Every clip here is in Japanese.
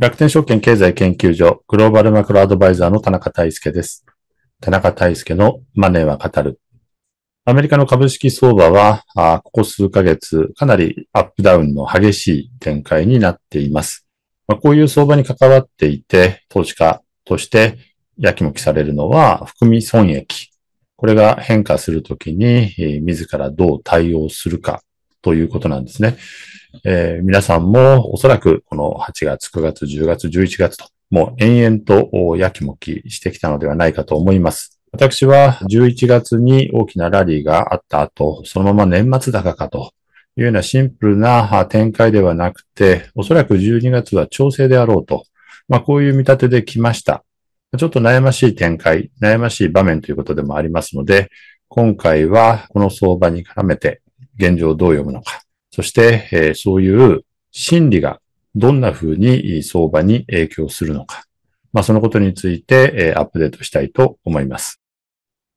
楽天証券経済研究所グローバルマクロアドバイザーの田中大輔です。田中大輔のマネーは語る。アメリカの株式相場は、ここ数ヶ月、かなりアップダウンの激しい展開になっています。まあ、こういう相場に関わっていて、投資家としてやきもきされるのは、含み損益。これが変化するときに、自らどう対応するかということなんですね。えー、皆さんもおそらくこの8月、9月、10月、11月と、もう延々とやきもきしてきたのではないかと思います。私は11月に大きなラリーがあった後、そのまま年末高かというようなシンプルな展開ではなくて、おそらく12月は調整であろうと、まあこういう見立てで来ました。ちょっと悩ましい展開、悩ましい場面ということでもありますので、今回はこの相場に絡めて、現状をどう読むのか。そして、えそういう心理がどんな風に相場に影響するのか。まあ、そのことについて、えアップデートしたいと思います。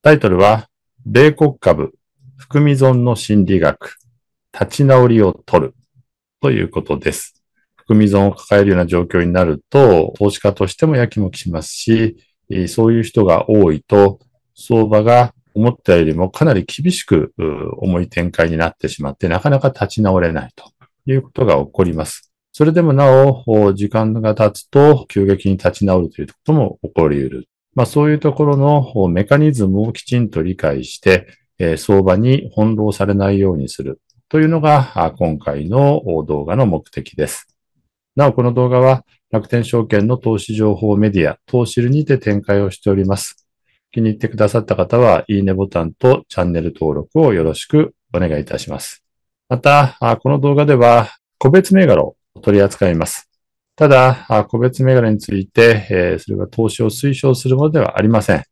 タイトルは、米国株、含み損の心理学、立ち直りを取るということです。含み損を抱えるような状況になると、投資家としてもやきもきしますし、そういう人が多いと、相場が思ったよりもかなり厳しく重い展開になってしまって、なかなか立ち直れないということが起こります。それでもなお、時間が経つと急激に立ち直るということも起こり得る。まあそういうところのメカニズムをきちんと理解して、相場に翻弄されないようにするというのが今回の動画の目的です。なお、この動画は楽天証券の投資情報メディア、投資ルにて展開をしております。気に入ってくださった方は、いいねボタンとチャンネル登録をよろしくお願いいたします。また、この動画では、個別銘柄を取り扱います。ただ、個別銘柄について、それが投資を推奨するものではありません。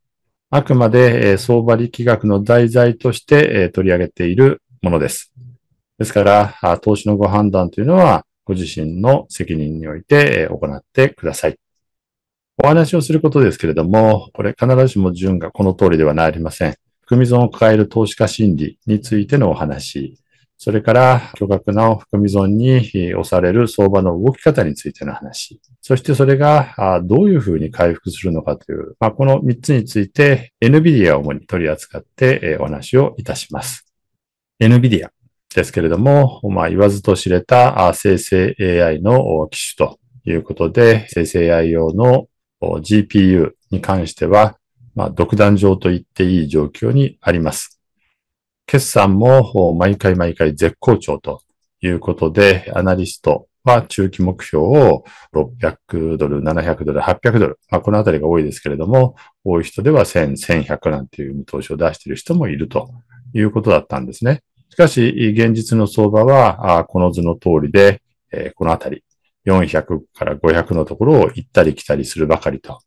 あくまで相場力学の題材として取り上げているものです。ですから、投資のご判断というのは、ご自身の責任において行ってください。お話をすることですけれども、これ必ずしも順がこの通りではなりません。含み損を抱える投資家心理についてのお話、それから巨額の含み損に押される相場の動き方についての話、そしてそれがどういうふうに回復するのかという、まあ、この3つについて NVIDIA を主に取り扱ってお話をいたします。NVIDIA ですけれども、まあ、言わずと知れた生成 AI の機種ということで、生成 AI 用の GPU に関しては、まあ、独断上と言っていい状況にあります。決算も毎回毎回絶好調ということで、アナリストは中期目標を600ドル、700ドル、800ドル、まあ、このあたりが多いですけれども、多い人では1000、1100なんていう見通しを出している人もいるということだったんですね。しかし、現実の相場は、この図の通りで、このあたり、400から500のところを行ったり来たりするばかりと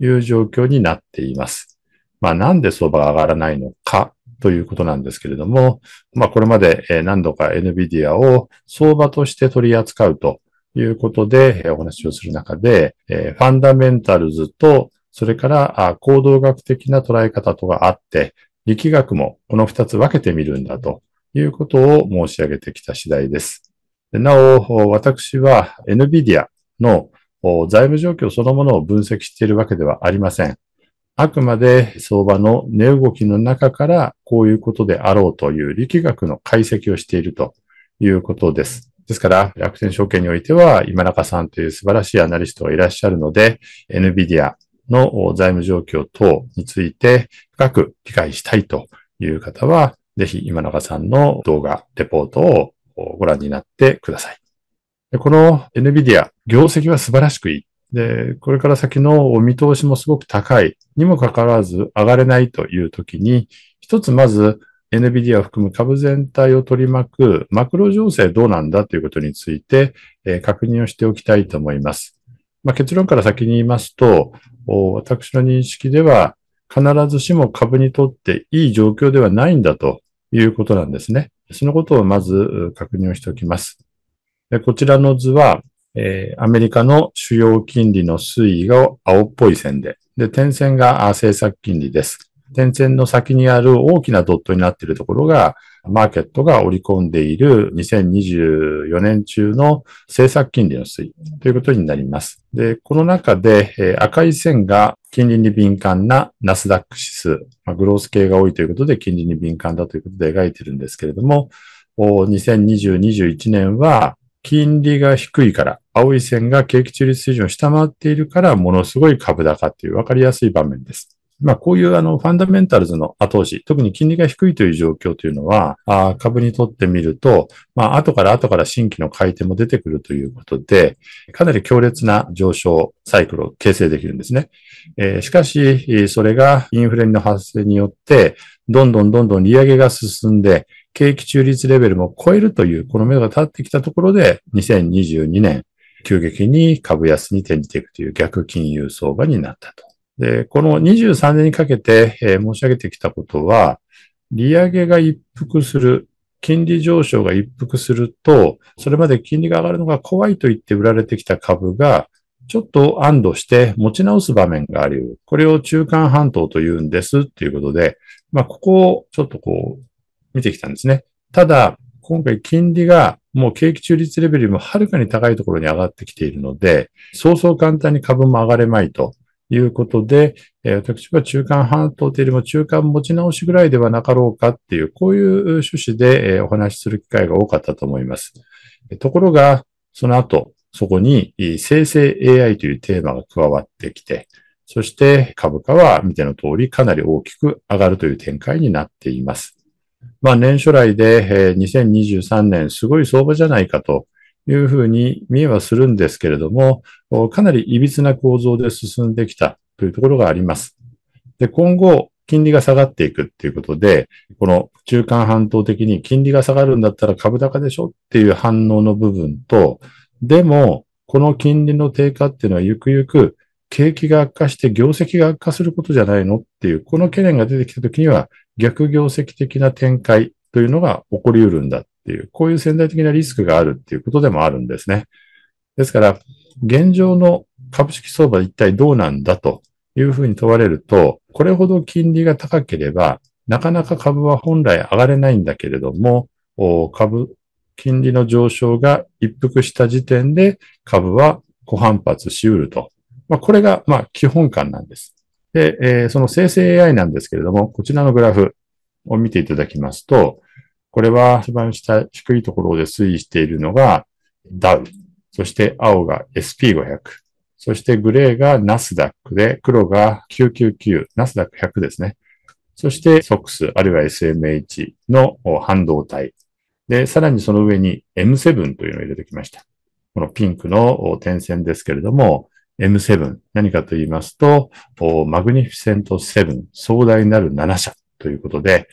いう状況になっています。まあなんで相場が上がらないのかということなんですけれども、まあこれまで何度か NVIDIA を相場として取り扱うということでお話をする中で、ファンダメンタルズとそれから行動学的な捉え方とがあって、力学もこの2つ分けてみるんだということを申し上げてきた次第です。なお、私は NVIDIA の財務状況そのものを分析しているわけではありません。あくまで相場の値動きの中からこういうことであろうという力学の解析をしているということです。ですから、楽天証券においては今中さんという素晴らしいアナリストがいらっしゃるので、NVIDIA の財務状況等について深く理解したいという方は、ぜひ今中さんの動画、レポートをご覧になってください。でこの NVIDIA、業績は素晴らしくいい。で、これから先の見通しもすごく高いにもかかわらず上がれないという時に、一つまず NVIDIA を含む株全体を取り巻くマクロ情勢どうなんだということについて、え確認をしておきたいと思います。まあ、結論から先に言いますと、私の認識では必ずしも株にとっていい状況ではないんだということなんですね。そのことをまず確認をしておきます。こちらの図は、えー、アメリカの主要金利の推移が青っぽい線で、で、点線が政策金利です。点線の先にある大きなドットになっているところがマーケットが織り込んでいる2024年中の政策金利の推移ということになります。で、この中で、え赤い線が金利に敏感なナスダック指数、まあ、グロース系が多いということで金利に敏感だということで描いてるんですけれども、2020、21年は金利が低いから、青い線が景気中立水準を下回っているから、ものすごい株高っていう分かりやすい場面です。まあ、こういうあの、ファンダメンタルズの後押し、特に金利が低いという状況というのは、あ株にとってみると、まあ、後から後から新規の買い手も出てくるということで、かなり強烈な上昇サイクルを形成できるんですね。えー、しかし、それがインフレの発生によって、どんどんどんどん利上げが進んで、景気中立レベルも超えるという、この目が立ってきたところで、2022年、急激に株安に転じていくという逆金融相場になったと。で、この23年にかけて、えー、申し上げてきたことは、利上げが一服する、金利上昇が一服すると、それまで金利が上がるのが怖いと言って売られてきた株が、ちょっと安堵して持ち直す場面があるこれを中間半島と言うんですっていうことで、まあ、ここをちょっとこう、見てきたんですね。ただ、今回金利がもう景気中立レベルよりもはるかに高いところに上がってきているので、そうそう簡単に株も上がれまいと。いうことで、え私は中間半島というよりも中間持ち直しぐらいではなかろうかっていう、こういう趣旨で、えお話しする機会が多かったと思います。ところが、その後、そこに生成 AI というテーマが加わってきて、そして株価は見ての通りかなり大きく上がるという展開になっています。まあ年初来で2023年すごい相場じゃないかというふうに見えはするんですけれども、かなり歪な構造で進んできたというところがあります。で、今後、金利が下がっていくっていうことで、この中間半島的に金利が下がるんだったら株高でしょっていう反応の部分と、でも、この金利の低下っていうのはゆくゆく景気が悪化して業績が悪化することじゃないのっていう、この懸念が出てきたときには逆業績的な展開というのが起こり得るんだっっていう、こういう潜在的なリスクがあるっていうことでもあるんですね。ですから、現状の株式相場一体どうなんだというふうに問われると、これほど金利が高ければ、なかなか株は本来上がれないんだけれども、株、金利の上昇が一服した時点で株は小反発し得ると。まあ、これが、まあ、基本感なんです。で、えー、その生成 AI なんですけれども、こちらのグラフを見ていただきますと、これは一番下、低いところで推移しているのがダウ。そして青が SP500。そしてグレーがナスダックで、黒が999、ナスダック100ですね。そしてソックス、あるいは SMH の半導体。で、さらにその上に M7 というのを入れてきました。このピンクの点線ですけれども、M7、何かと言いますと、マグニフィセント7、壮大なる7社ということで、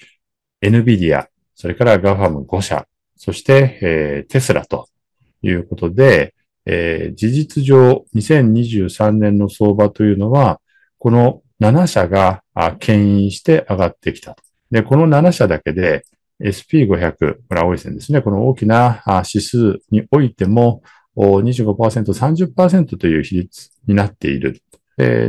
NVIDIA、それからガファム5社、そして、えー、テスラということで、えー、事実上2023年の相場というのは、この7社が牽引して上がってきた。で、この7社だけで SP500、これは多い線ですね。この大きな指数においても25%、30%という比率になっている。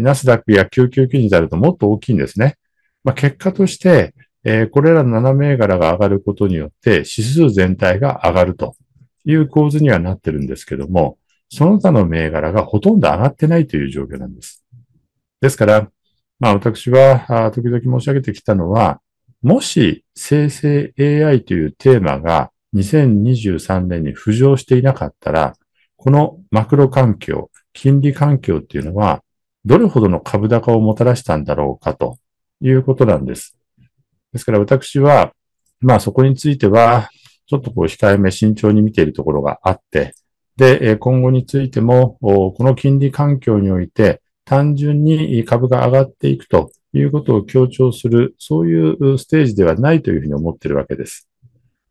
ナスダックや救急基準になるともっと大きいんですね。まあ、結果として、えこれら7銘柄が上がることによって指数全体が上がるという構図にはなってるんですけども、その他の銘柄がほとんど上がってないという状況なんです。ですから、まあ私は時々申し上げてきたのは、もし生成 AI というテーマが2023年に浮上していなかったら、このマクロ環境、金利環境っていうのは、どれほどの株高をもたらしたんだろうかということなんです。ですから私は、まあそこについては、ちょっとこう控えめ慎重に見ているところがあって、で、今後についても、この金利環境において、単純に株が上がっていくということを強調する、そういうステージではないというふうに思っているわけです。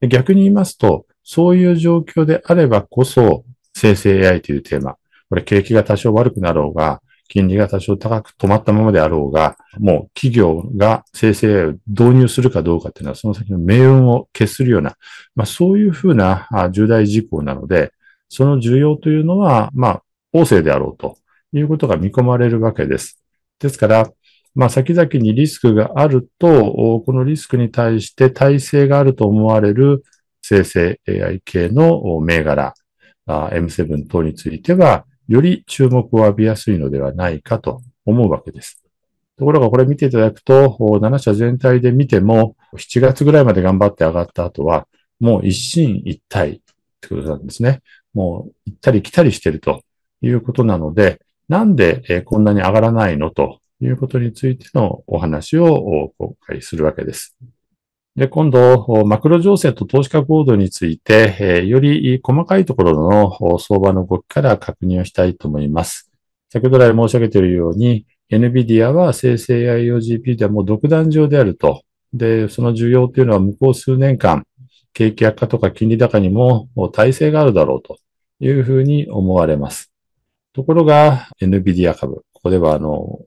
逆に言いますと、そういう状況であればこそ、生成 AI というテーマ、これ景気が多少悪くなろうが、金利が多少高く止まったままであろうが、もう企業が生成 AI を導入するかどうかっていうのは、その先の命運を決するような、まあそういうふうな重大事項なので、その需要というのは、まあ、旺盛であろうということが見込まれるわけです。ですから、まあ、先々にリスクがあると、このリスクに対して耐性があると思われる生成 AI 系の銘柄、M7 等については、より注目を浴びやすいのではないかと思うわけです。ところがこれ見ていただくと、7社全体で見ても、7月ぐらいまで頑張って上がった後は、もう一進一退ってことなんですね。もう行ったり来たりしてるということなので、なんでこんなに上がらないのということについてのお話を公開するわけです。で、今度、マクロ情勢と投資家行動について、えー、より細かいところの相場の動きから確認をしたいと思います。先ほど来申し上げているように、NVIDIA は生成 i o g p ではもう独断上であると。で、その需要というのは向こう数年間、景気悪化とか金利高にも体制があるだろうというふうに思われます。ところが、NVIDIA 株、ここではあの、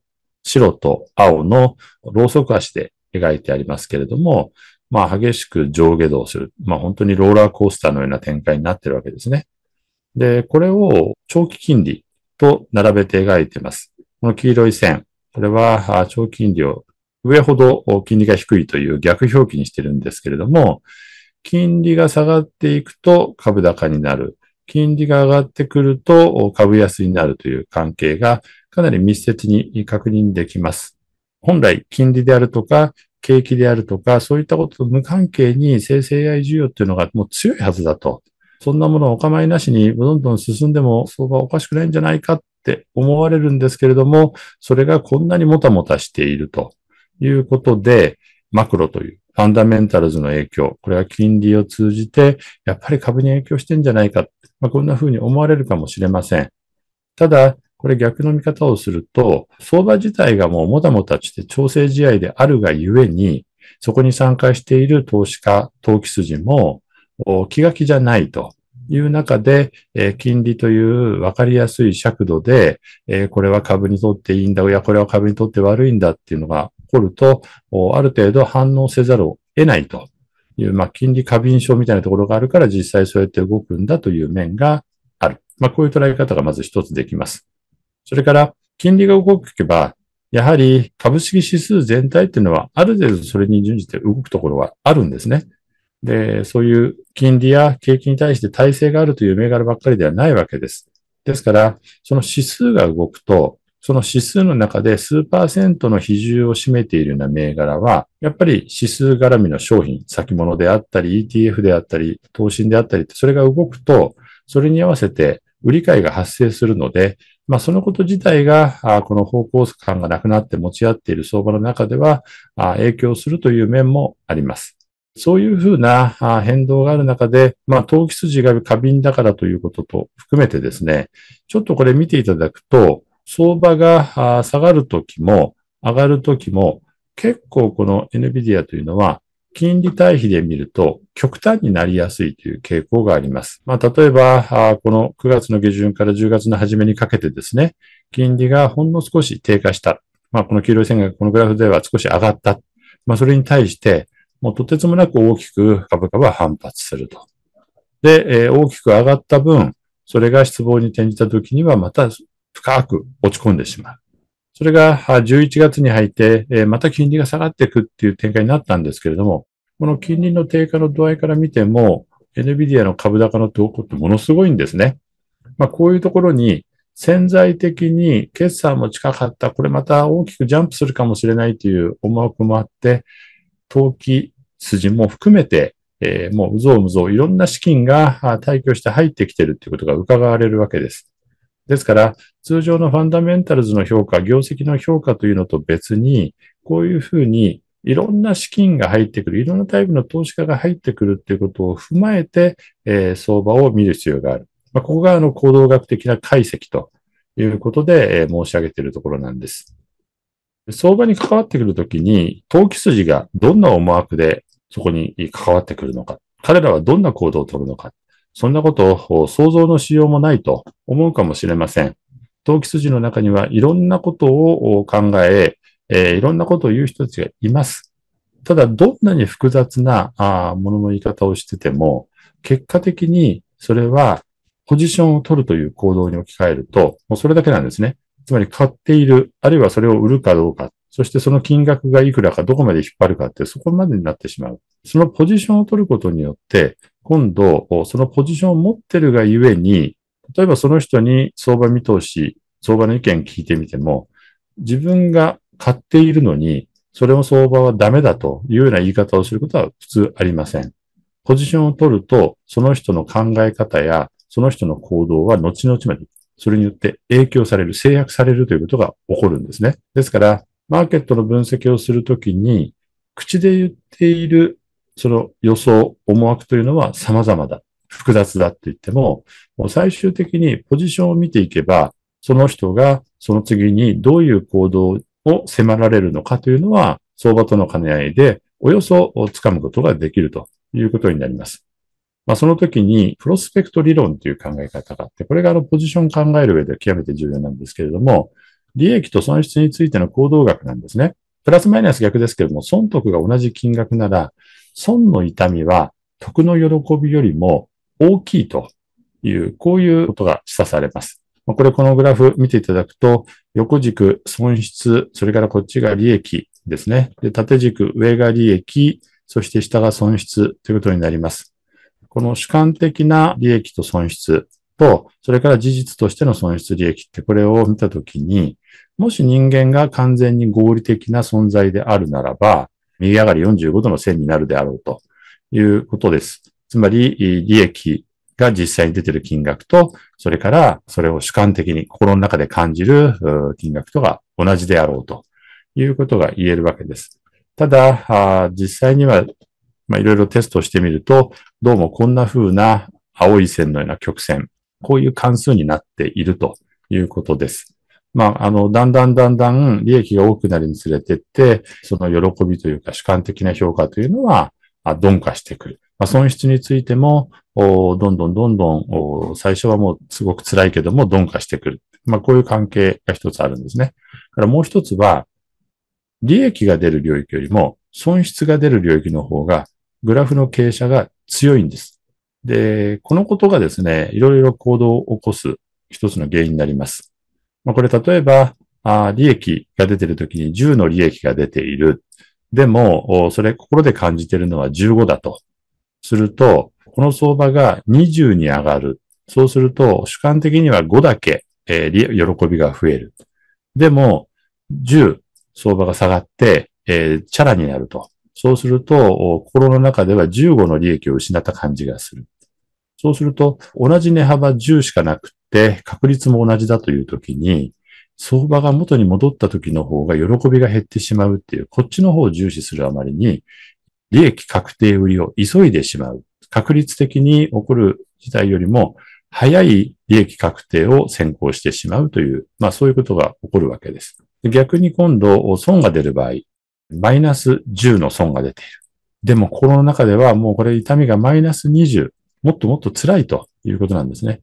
白と青のローソク足で描いてありますけれども、まあ激しく上下動する。まあ本当にローラーコースターのような展開になってるわけですね。で、これを長期金利と並べて描いてます。この黄色い線。これは長期金利を上ほど金利が低いという逆表記にしてるんですけれども、金利が下がっていくと株高になる。金利が上がってくると株安になるという関係がかなり密接に確認できます。本来、金利であるとか景気であるとか、そういったことと無関係に生成 AI 需要っていうのがもう強いはずだと。そんなものをお構いなしにどんどん進んでも相場おかしくないんじゃないかって思われるんですけれども、それがこんなにもたもたしているということで、マクロというファンダメンタルズの影響、これは金利を通じて、やっぱり株に影響してんじゃないか、まあ、こんな風に思われるかもしれません。ただ、これ逆の見方をすると、相場自体がもうもたもたして調整試合であるがゆえに、そこに参加している投資家、投機筋も気が気じゃないという中で、え金利という分かりやすい尺度で、えこれは株にとっていいんだ、いや、これは株にとって悪いんだっていうのが起こると、ある程度反応せざるを得ないという、まあ、金利過敏症みたいなところがあるから実際そうやって動くんだという面がある。まあ、こういう捉え方がまず一つできます。それから、金利が動くけば、やはり株式指数全体っていうのは、ある程度それに準じて動くところはあるんですね。で、そういう金利や景気に対して耐性があるという銘柄ばっかりではないわけです。ですから、その指数が動くと、その指数の中で数パーセントの比重を占めているような銘柄は、やっぱり指数絡みの商品、先物であったり、ETF であったり、投資であったりそれが動くと、それに合わせて売り買いが発生するので、まあ、そのこと自体が、この方向感がなくなって持ち合っている相場の中では、影響するという面もあります。そういうふうな変動がある中で、まあ、投機筋が過敏だからということと含めてですね、ちょっとこれ見ていただくと、相場が下がるときも上がるときも、結構この NVIDIA というのは金利対比で見ると極端になりやすいという傾向があります。まあ、例えば、この9月の下旬から10月の初めにかけてですね、金利がほんの少し低下した。まあ、この黄色い線がこのグラフでは少し上がった。まあ、それに対して、もうとてつもなく大きく株価は反発すると。で、えー、大きく上がった分、それが失望に転じた時にはまた深く落ち込んでしまう。それが11月に入って、また金利が下がっていくっていう展開になったんですけれども、この金利の低下の度合いから見ても、NVIDIA の株高の投稿ってものすごいんですね。まあ、こういうところに潜在的に決算も近かった、これまた大きくジャンプするかもしれないという思惑もあって、投機筋も含めて、えー、もううぞうむぞういろんな資金が退去して入ってきてるということが伺われるわけです。ですから、通常のファンダメンタルズの評価、業績の評価というのと別に、こういうふうにいろんな資金が入ってくる、いろんなタイプの投資家が入ってくるっていうことを踏まえて、えー、相場を見る必要がある。まあ、ここがあの行動学的な解析ということで、えー、申し上げているところなんです。相場に関わってくるときに、投機筋がどんな思惑でそこに関わってくるのか、彼らはどんな行動をとるのか、そんなことを想像のしようもないと思うかもしれません。投機筋の中にはいろんなことを考え、えー、いろんなことを言う人たちがいます。ただ、どんなに複雑なあものの言い方をしてても、結果的にそれはポジションを取るという行動に置き換えると、もうそれだけなんですね。つまり買っている、あるいはそれを売るかどうかそしてその金額がいくらか、どこまで引っ張るかって、そこまでになってしまう。そのポジションを取ることによって、今度、そのポジションを持ってるがゆえに、例えばその人に相場見通し、相場の意見聞いてみても、自分が買っているのに、それも相場はダメだというような言い方をすることは普通ありません。ポジションを取ると、その人の考え方や、その人の行動は後々まで、それによって影響される、制約されるということが起こるんですね。ですから、マーケットの分析をするときに、口で言っている、その予想、思惑というのは様々だ。複雑だって言っても、もう最終的にポジションを見ていけば、その人がその次にどういう行動を迫られるのかというのは、相場との兼ね合いで、およそつかむことができるということになります。まあ、その時に、プロスペクト理論という考え方があって、これがあのポジション考える上で極めて重要なんですけれども、利益と損失についての行動額なんですね。プラスマイナス逆ですけれども、損得が同じ金額なら、損の痛みは得の喜びよりも大きいという、こういうことが示唆されます。これこのグラフ見ていただくと、横軸損失、それからこっちが利益ですね。で、縦軸上が利益、そして下が損失ということになります。この主観的な利益と損失、と、それから事実としての損失利益って、これを見たときに、もし人間が完全に合理的な存在であるならば、右上がり45度の線になるであろうということです。つまり、利益が実際に出ている金額と、それからそれを主観的に心の中で感じる金額とが同じであろうということが言えるわけです。ただ、実際には、まあ、いろいろテストしてみると、どうもこんな風な青い線のような曲線、こういう関数になっているということです。まあ、あの、だんだんだんだん利益が多くなるにつれてって、その喜びというか主観的な評価というのは、鈍化してくる。まあ、損失についても、どんどんどんどん、最初はもうすごく辛いけども鈍化してくる。まあ、こういう関係が一つあるんですね。からもう一つは、利益が出る領域よりも損失が出る領域の方が、グラフの傾斜が強いんです。で、このことがですね、いろいろ行動を起こす一つの原因になります。まあ、これ例えば、あ利益が出ているときに10の利益が出ている。でも、それ心で感じているのは15だと。すると、この相場が20に上がる。そうすると、主観的には5だけ、えー、喜びが増える。でも、10、相場が下がって、えー、チャラになると。そうすると、心の中では15の利益を失った感じがする。そうすると、同じ値幅10しかなくって、確率も同じだという時に、相場が元に戻った時の方が喜びが減ってしまうっていう、こっちの方を重視するあまりに、利益確定売りを急いでしまう。確率的に起こる事態よりも、早い利益確定を先行してしまうという、まあそういうことが起こるわけです。逆に今度、損が出る場合、マイナス10の損が出ている。でも心の中ではもうこれ痛みがマイナス20。もっともっと辛いということなんですね。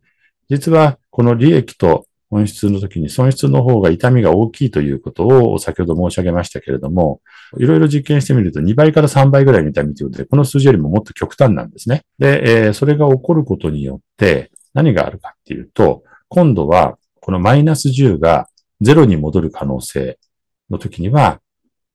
実は、この利益と損失の時に損失の方が痛みが大きいということを先ほど申し上げましたけれども、いろいろ実験してみると2倍から3倍ぐらいの痛みということで、この数字よりももっと極端なんですね。で、えー、それが起こることによって何があるかっていうと、今度はこのマイナス10が0に戻る可能性の時には、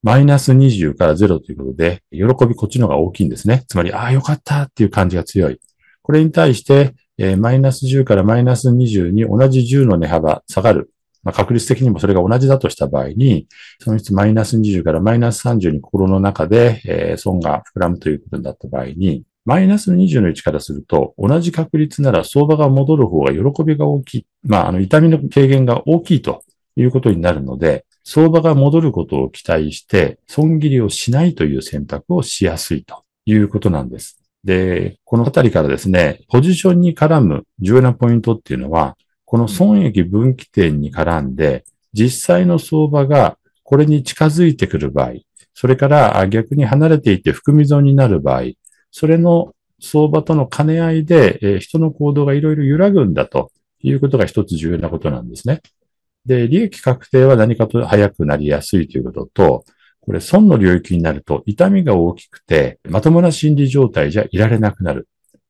マイナス20から0ということで、喜びこっちの方が大きいんですね。つまり、ああ、よかったっていう感じが強い。これに対して、マイナス10からマイナス20に同じ10の値幅下がる。まあ、確率的にもそれが同じだとした場合に、その質マイナス20からマイナス30に心の中で、えー、損が膨らむということになった場合に、マイナス20の1からすると、同じ確率なら相場が戻る方が喜びが大きい。まあ、あの、痛みの軽減が大きいということになるので、相場が戻ることを期待して、損切りをしないという選択をしやすいということなんです。で、このあたりからですね、ポジションに絡む重要なポイントっていうのは、この損益分岐点に絡んで、実際の相場がこれに近づいてくる場合、それから逆に離れていって含み損になる場合、それの相場との兼ね合いで、人の行動がいろいろ揺らぐんだということが一つ重要なことなんですね。で、利益確定は何かと早くなりやすいということと、これ、損の領域になると痛みが大きくて、まともな心理状態じゃいられなくなる。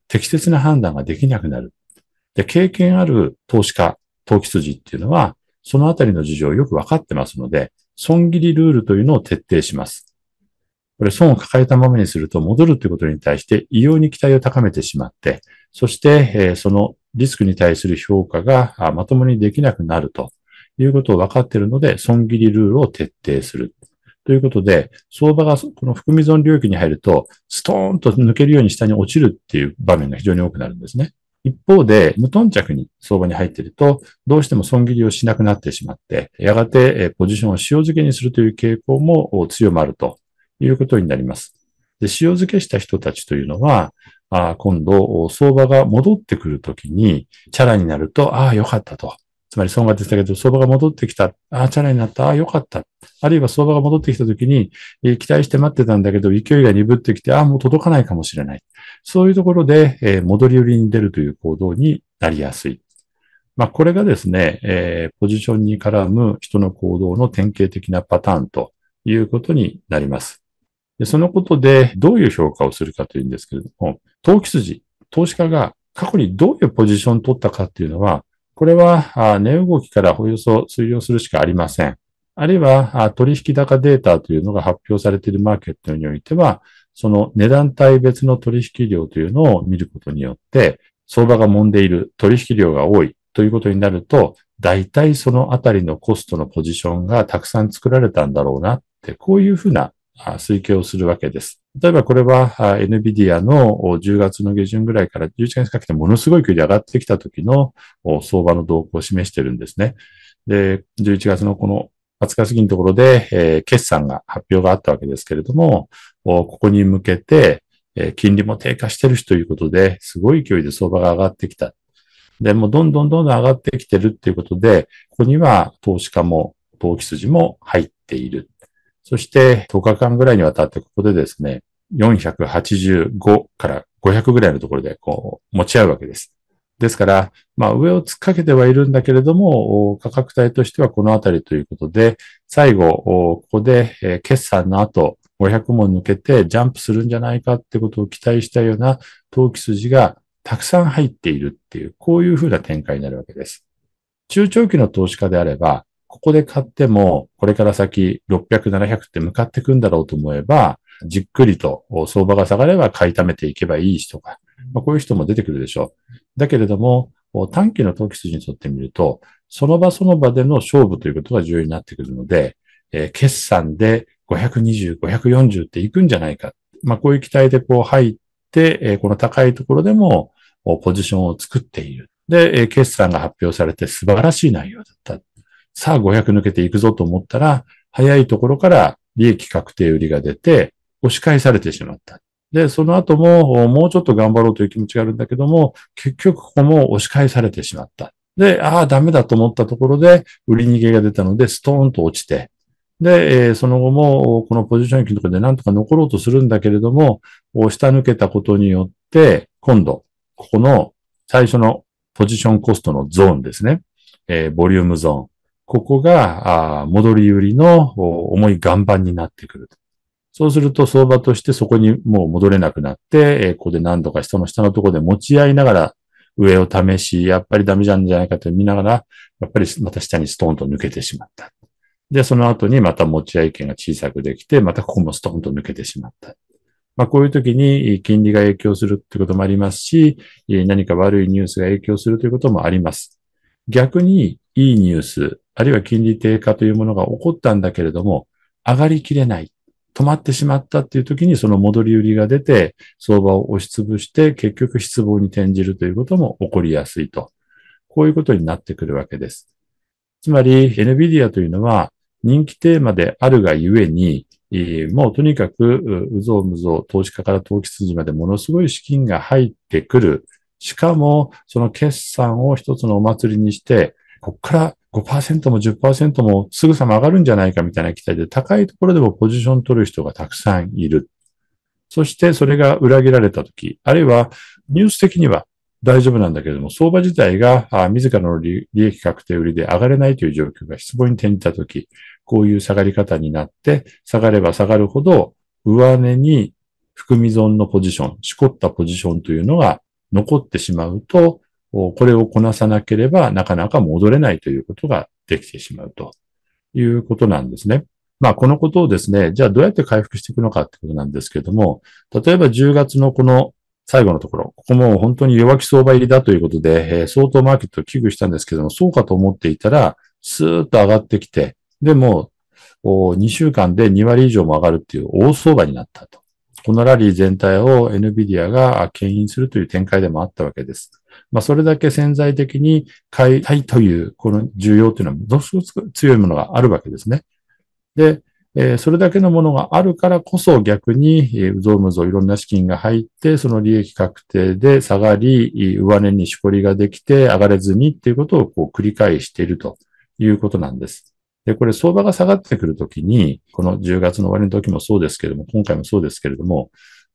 適切な判断ができなくなる。で、経験ある投資家、投機筋っていうのは、そのあたりの事情をよくわかってますので、損切りルールというのを徹底します。これ、損を抱えたままにすると戻るということに対して異様に期待を高めてしまって、そして、えそのリスクに対する評価がまともにできなくなるということをわかっているので、損切りルールを徹底する。ということで、相場がこの含み損領域に入ると、ストーンと抜けるように下に落ちるっていう場面が非常に多くなるんですね。一方で、無頓着に相場に入っていると、どうしても損切りをしなくなってしまって、やがてポジションを塩漬けにするという傾向も強まるということになります。で塩漬けした人たちというのは、あ今度、相場が戻ってくるときに、チャラになると、ああ、よかったと。つまり損が出てたけど、相場が戻ってきた。ああ、チャレになった。ああ、よかった。あるいは相場が戻ってきた時に、えー、期待して待ってたんだけど、勢いが鈍ってきて、ああ、もう届かないかもしれない。そういうところで、えー、戻り売りに出るという行動になりやすい。まあ、これがですね、えー、ポジションに絡む人の行動の典型的なパターンということになります。でそのことで、どういう評価をするかというんですけれども、投機筋、投資家が過去にどういうポジションを取ったかっていうのは、これは値動きからおよそ推量するしかありません。あるいは取引高データというのが発表されているマーケットにおいては、その値段帯別の取引量というのを見ることによって、相場が揉んでいる、取引量が多いということになると、大体そのあたりのコストのポジションがたくさん作られたんだろうなって、こういうふうな推計をするわけです。例えばこれは NVIDIA の10月の下旬ぐらいから11月かけてものすごい急に上がってきた時の相場の動向を示してるんですね。で、11月のこの20日過ぎのところで、えー、決算が発表があったわけですけれども、ここに向けて、えー、金利も低下してるしということで、すごい勢いで相場が上がってきた。で、もうどんどんどんどん上がってきてるっていうことで、ここには投資家も投機筋も入っている。そして10日間ぐらいにわたってここでですね、485から500ぐらいのところでこう持ち合うわけです。ですから、まあ上を突っかけてはいるんだけれども、価格帯としてはこのあたりということで、最後、ここで決算の後、500も抜けてジャンプするんじゃないかってことを期待したような投機筋がたくさん入っているっていう、こういうふうな展開になるわけです。中長期の投資家であれば、ここで買っても、これから先600、700って向かっていくんだろうと思えば、じっくりと相場が下がれば買い溜めていけばいいし、とまあ、こういう人も出てくるでしょう。だけれども、短期の投機筋にとってみると、その場その場での勝負ということが重要になってくるので、えー、決算で520、540っていくんじゃないか。まあ、こういう期待でこう入って、えー、この高いところでもポジションを作っている。で、えー、決算が発表されて素晴らしい内容だった。さあ500抜けていくぞと思ったら、早いところから利益確定売りが出て、押し返されてしまった。で、その後も、もうちょっと頑張ろうという気持ちがあるんだけども、結局ここも押し返されてしまった。で、ああ、ダメだと思ったところで、売り逃げが出たので、ストーンと落ちて、で、えその後も、このポジション域のところでなんとか残ろうとするんだけれども、下抜けたことによって、今度、ここの最初のポジションコストのゾーンですね。えー、ボリュームゾーン。ここが、あ戻り売りの重い岩盤になってくる。そうすると相場としてそこにもう戻れなくなって、えー、ここで何度か下の下のところで持ち合いながら上を試し、やっぱりダメじゃんじゃないかと見ながら、やっぱりまた下にストーンと抜けてしまった。で、その後にまた持ち合い権が小さくできて、またここもストーンと抜けてしまった。まあ、こういう時に金利が影響するってこともありますし、何か悪いニュースが影響するということもあります。逆にいいニュース、あるいは金利低下というものが起こったんだけれども、上がりきれない。止まってしまったっていう時にその戻り売りが出て相場を押しつぶして結局失望に転じるということも起こりやすいと。こういうことになってくるわけです。つまり NVIDIA というのは人気テーマであるがゆえに、もうとにかく、うぞうむぞう、投資家から投機筋までものすごい資金が入ってくる。しかも、その決算を一つのお祭りにして、こっから5%も10%もすぐさま上がるんじゃないかみたいな期待で高いところでもポジション取る人がたくさんいる。そしてそれが裏切られたとき、あるいはニュース的には大丈夫なんだけれども、相場自体が自らの利益確定売りで上がれないという状況が失望に転じたとき、こういう下がり方になって、下がれば下がるほど上値に含み損のポジション、しこったポジションというのが残ってしまうと、これをこなさなければなかなか戻れないということができてしまうということなんですね。まあ、このことをですね、じゃあどうやって回復していくのかってことなんですけれども、例えば10月のこの最後のところ、ここも本当に弱気相場入りだということで、えー、相当マーケットを危惧したんですけども、そうかと思っていたら、スーッと上がってきて、でも、2週間で2割以上も上がるっていう大相場になったと。このラリー全体を NVIDIA が牽引するという展開でもあったわけです。まあ、それだけ潜在的に買いたいという、この需要というのは、どうすご強いものがあるわけですね。で、えー、それだけのものがあるからこそ逆に、えー、うぞうむぞいろんな資金が入って、その利益確定で下がり、上値にしこりができて上がれずにっていうことをこう繰り返しているということなんです。で、これ相場が下がってくるときに、この10月の終わりの時もそうですけれども、今回もそうですけれども、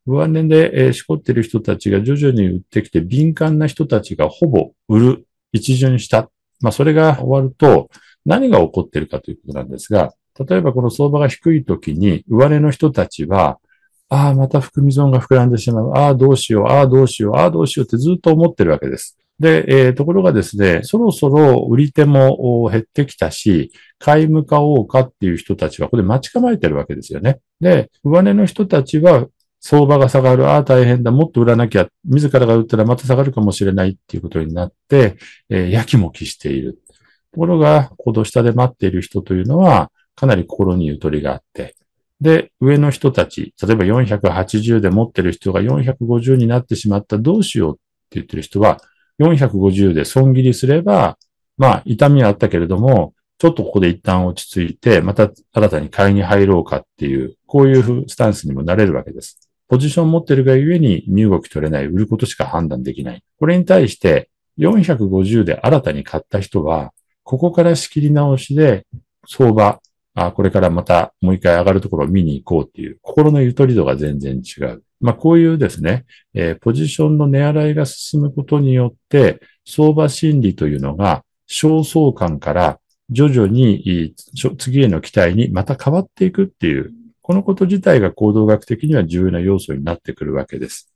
不安値で、えー、しこってる人たちが徐々に売ってきて、敏感な人たちがほぼ売る一巡した。まあ、それが終わると、何が起こってるかということなんですが、例えばこの相場が低い時に、上値の人たちは、ああ、また含み損が膨らんでしまう。ああ、どうしよう。ああ、どうしよう。ああ、どうしようってずっと思ってるわけです。で、えー、ところがですね、そろそろ売り手も減ってきたし、買い向かおうかっていう人たちは、ここで待ち構えてるわけですよね。で、上値の人たちは、相場が下がる、ああ大変だ、もっと売らなきゃ、自らが売ったらまた下がるかもしれないっていうことになって、えー、やきもきしている。ところが、この下で待っている人というのは、かなり心にゆとりがあって、で、上の人たち、例えば480で持ってる人が450になってしまった、どうしようって言ってる人は、450で損切りすれば、まあ、痛みはあったけれども、ちょっとここで一旦落ち着いて、また新たに買いに入ろうかっていう、こういうスタンスにもなれるわけです。ポジション持ってるがゆえに身動き取れない、売ることしか判断できない。これに対して、450で新たに買った人は、ここから仕切り直しで、相場、あ、これからまたもう一回上がるところを見に行こうっていう、心のゆとり度が全然違う。まあ、こういうですね、えー、ポジションの値洗いが進むことによって、相場心理というのが、焦燥感から徐々に次への期待にまた変わっていくっていうこのこと自体が行動学的には重要な要素になってくるわけです。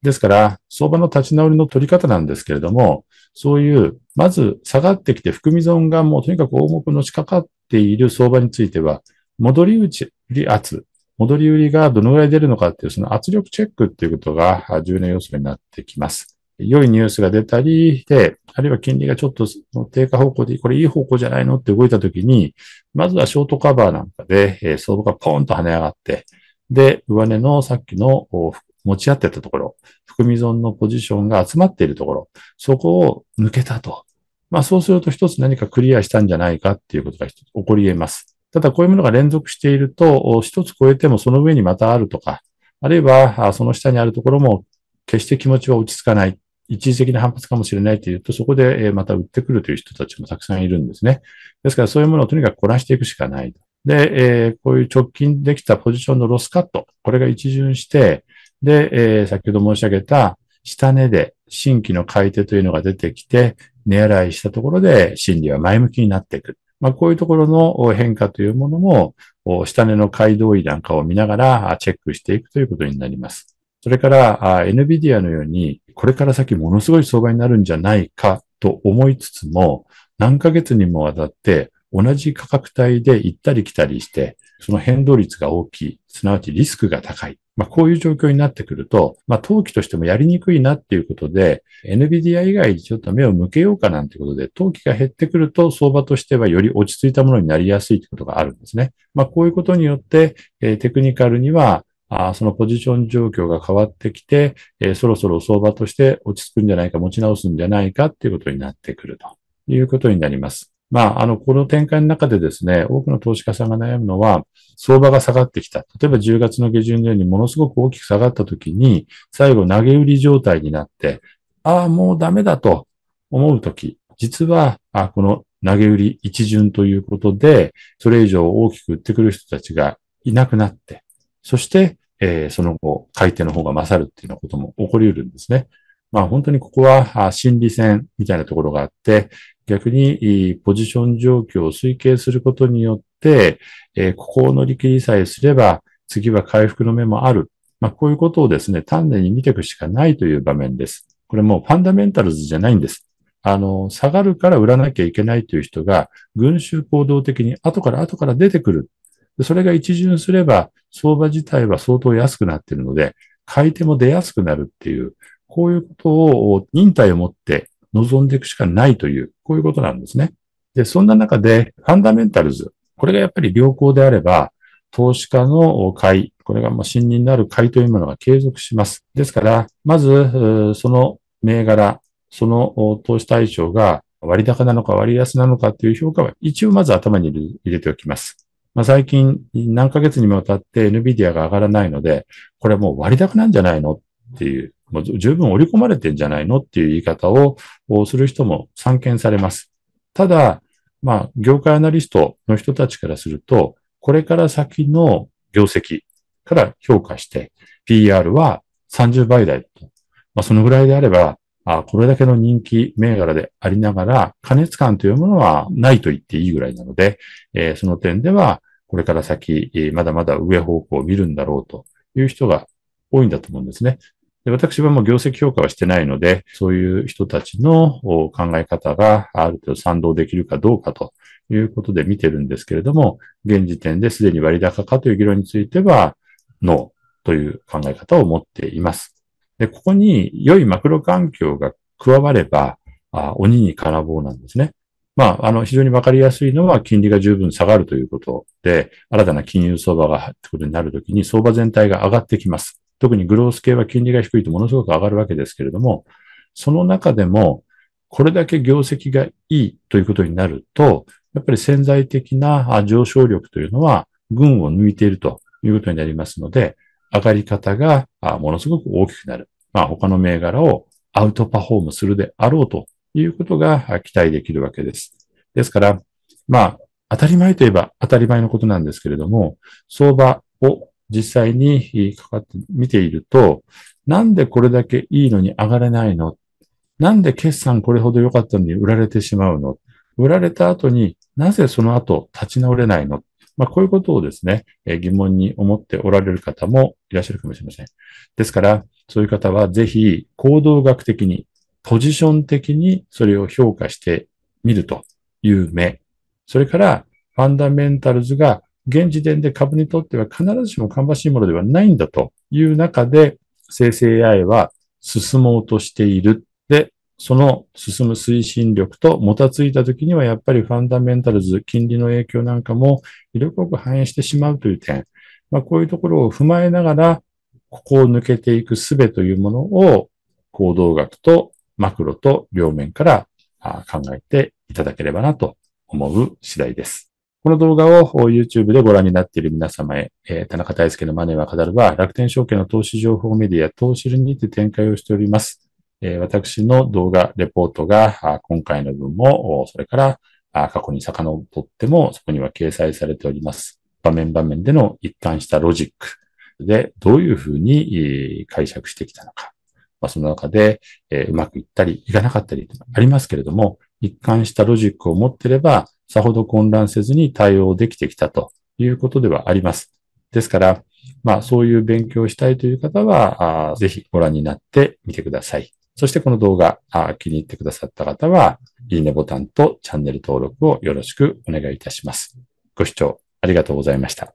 ですから、相場の立ち直りの取り方なんですけれども、そういう、まず下がってきて含み損がもうとにかく大目のしかかっている相場については、戻り打ち圧、戻り売りがどのぐらい出るのかっていう、その圧力チェックっていうことが重要な要素になってきます。良いニュースが出たりで、あるいは金利がちょっと低下方向で、これいい方向じゃないのって動いたときに、まずはショートカバーなんかで、相場がポーンと跳ね上がって、で、上値のさっきの持ち合ってたところ、含み損のポジションが集まっているところ、そこを抜けたと。まあそうすると一つ何かクリアしたんじゃないかっていうことが起こり得ます。ただこういうものが連続していると、一つ超えてもその上にまたあるとか、あるいはその下にあるところも決して気持ちは落ち着かない。一時的な反発かもしれないというと、そこでまた売ってくるという人たちもたくさんいるんですね。ですからそういうものをとにかくこなしていくしかない。で、えー、こういう直近できたポジションのロスカット、これが一巡して、で、えー、先ほど申し上げた下値で新規の買い手というのが出てきて、値洗いしたところで心理は前向きになっていく。まあ、こういうところの変化というものも、下値の買い同意なんかを見ながらチェックしていくということになります。それから、NVIDIA のように、これから先ものすごい相場になるんじゃないかと思いつつも、何ヶ月にもわたって、同じ価格帯で行ったり来たりして、その変動率が大きい、すなわちリスクが高い。まあ、こういう状況になってくると、まあ、投機としてもやりにくいなっていうことで、NVIDIA 以外にちょっと目を向けようかなんてことで、投機が減ってくると相場としてはより落ち着いたものになりやすいということがあるんですね。まあ、こういうことによって、えー、テクニカルにはあそのポジション状況が変わってきて、えそろそろ相場として落ち着くんじゃないか、持ち直すんじゃないかっていうことになってくるということになります。まあ、あの、この展開の中でですね、多くの投資家さんが悩むのは、相場が下がってきた。例えば10月の下旬のようにものすごく大きく下がった時に、最後投げ売り状態になって、ああ、もうダメだと思う時、実は、あこの投げ売り一巡ということで、それ以上大きく売ってくる人たちがいなくなって、そしてえー、その後、買い手の方が勝るっていうようなことも起こり得るんですね。まあ本当にここは心理戦みたいなところがあって、逆にポジション状況を推計することによって、えー、ここを乗り切りさえすれば、次は回復の目もある。まあこういうことをですね、丹念に見ていくしかないという場面です。これもうファンダメンタルズじゃないんです。あの、下がるから売らなきゃいけないという人が、群衆行動的に後から後から出てくるそれが一巡すれば、相場自体は相当安くなっているので、買い手も出やすくなるっていう、こういうことを忍耐を持って望んでいくしかないという、こういうことなんですね。で、そんな中で、ファンダメンタルズ、これがやっぱり良好であれば、投資家の買い、これがもう信任のある買いというものが継続します。ですから、まず、その銘柄、その投資対象が割高なのか割安なのかという評価は一応まず頭に入れておきます。まあ、最近何ヶ月にもわたって NVIDIA が上がらないので、これもう割高なんじゃないのっていう、もう十分織り込まれてんじゃないのっていう言い方をする人も散見されます。ただ、まあ、業界アナリストの人たちからすると、これから先の業績から評価して、PR は30倍台と。まあ、そのぐらいであれば、あこれだけの人気銘柄でありながら、過熱感というものはないと言っていいぐらいなので、えー、その点では、これから先、えー、まだまだ上方向を見るんだろうという人が多いんだと思うんですね。で私はもう業績評価はしてないので、そういう人たちの考え方がある程度賛同できるかどうかということで見てるんですけれども、現時点ですでに割高かという議論については、ノーという考え方を持っています。で、ここに良いマクロ環境が加われば、あ鬼に金棒なんですね。まあ、あの、非常にわかりやすいのは、金利が十分下がるということで、新たな金融相場がってことになるときに、相場全体が上がってきます。特にグロース系は金利が低いとものすごく上がるわけですけれども、その中でも、これだけ業績がいいということになると、やっぱり潜在的な上昇力というのは、群を抜いているということになりますので、上がり方がものすごく大きくなる。まあ他の銘柄をアウトパフォームするであろうということが期待できるわけです。ですから、まあ当たり前といえば当たり前のことなんですけれども、相場を実際にかかって見ていると、なんでこれだけいいのに上がれないのなんで決算これほど良かったのに売られてしまうの売られた後になぜその後立ち直れないのまあ、こういうことをですね、え疑問に思っておられる方もいらっしゃるかもしれません。ですから、そういう方はぜひ行動学的に、ポジション的にそれを評価してみるという目。それから、ファンダメンタルズが現時点で株にとっては必ずしも芳しいものではないんだという中で、生成 AI は進もうとしているその進む推進力ともたついたときには、やっぱりファンダメンタルズ、金利の影響なんかも色濃く反映してしまうという点、まあ、こういうところを踏まえながら、ここを抜けていく術というものを、行動学とマクロと両面から考えていただければなと思う次第です。この動画を YouTube でご覧になっている皆様へ、え田中大輔のマネーは語るは楽天証券の投資情報メディア投資ルにて展開をしております。え私の動画、レポートが、今回の分も、それから、過去に遡っても、そこには掲載されております。場面場面での一貫したロジックで、どういうふうに解釈してきたのか。まあ、その中で、えうまくいったり、いかなかったりありますけれども、一貫したロジックを持ってれば、さほど混乱せずに対応できてきたということではあります。ですから、まあ、そういう勉強をしたいという方は、ぜひご覧になってみてください。そしてこの動画気に入ってくださった方は、いいねボタンとチャンネル登録をよろしくお願いいたします。ご視聴ありがとうございました。